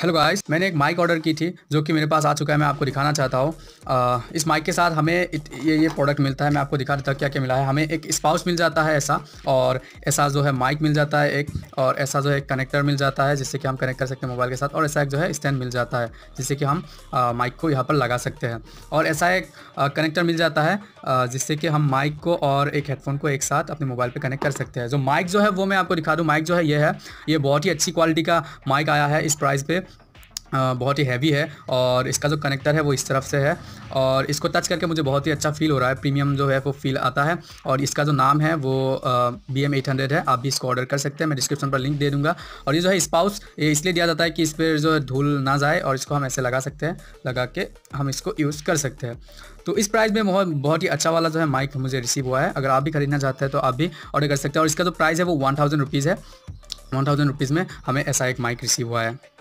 hello guys मैंने एक mic order की थी जो कि मेरे पास आ चुका है मैं आपको दिखाना चाहता हूँ इस माइक के साथ हमें इत, ये ये प्रोडक्ट मिलता है मैं आपको दिखा देता हूँ क्या क्या मिला है हमें एक स्पाउस मिल जाता है ऐसा और ऐसा जो है माइक मिल जाता है एक और ऐसा जो है कनेक्टर मिल जाता है जिससे कि हम कनेक्ट कर सकते हैं मोबाइल के साथ और ऐसा एक जो है स्टैंड मिल जाता है जिससे कि हम माइक को यहाँ पर लगा सकते हैं और ऐसा एक कनेक्टर मिल जाता है जिससे कि हम माइक को और एक हेडफोन को एक साथ अपने मोबाइल पर कनेक्ट कर सकते हैं जो माइक जो है वो मैं आपको दिखा दूँ माइक जो है ये है ये बहुत ही अच्छी क्वालिटी का माइक आया है इस प्राइस पर से बहुत ही हैवी है और इसका जो कनेक्टर है वो इस तरफ से है और इसको टच करके मुझे बहुत ही अच्छा फील हो रहा है प्रीमियम जो है वो फील आता है और इसका जो नाम है वो बी एम एट हंड्रेड है आप भी इसको ऑर्डर कर सकते हैं मैं डिस्क्रिप्शन पर लिंक दे दूंगा और ये जो है स्पाउस ये इसलिए दिया जाता है कि इस पर जो है धूल ना जाए और इसको हम ऐसे लगा सकते हैं लगा के हम इसको यूज़ कर सकते हैं तो इस प्राइस में बहुत बहुत ही अच्छा वाला जो है माइक मुझे रिसीव हुआ है अगर आप भी खरीदना चाहते हैं तो आप भी ऑर्डर कर सकते हैं और इसका जो प्राइस है वो वन थाउजेंड रुपीज़ है वन थाउजेंड रुपीज़ में हमें ऐसा एक माइक रिसीव हुआ है